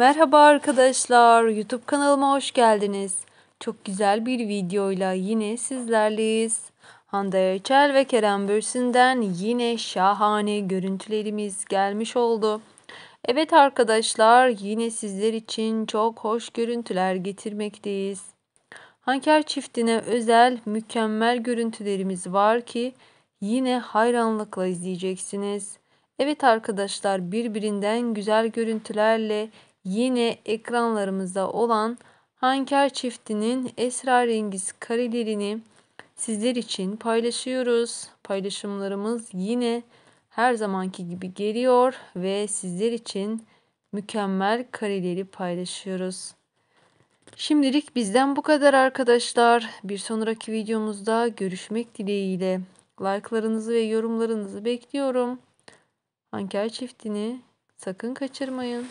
Merhaba arkadaşlar, YouTube kanalıma hoş geldiniz. Çok güzel bir videoyla yine sizlerleyiz. Hande Erçel ve Kerem Bürsin'den yine şahane görüntülerimiz gelmiş oldu. Evet arkadaşlar, yine sizler için çok hoş görüntüler getirmekteyiz. Hanker çiftine özel mükemmel görüntülerimiz var ki yine hayranlıkla izleyeceksiniz. Evet arkadaşlar birbirinden güzel görüntülerle yine ekranlarımızda olan Hanker çiftinin esrarengiz karelerini sizler için paylaşıyoruz. Paylaşımlarımız yine her zamanki gibi geliyor ve sizler için mükemmel kareleri paylaşıyoruz. Şimdilik bizden bu kadar arkadaşlar. Bir sonraki videomuzda görüşmek dileğiyle. Like'larınızı ve yorumlarınızı bekliyorum. Hanker çiftini sakın kaçırmayın.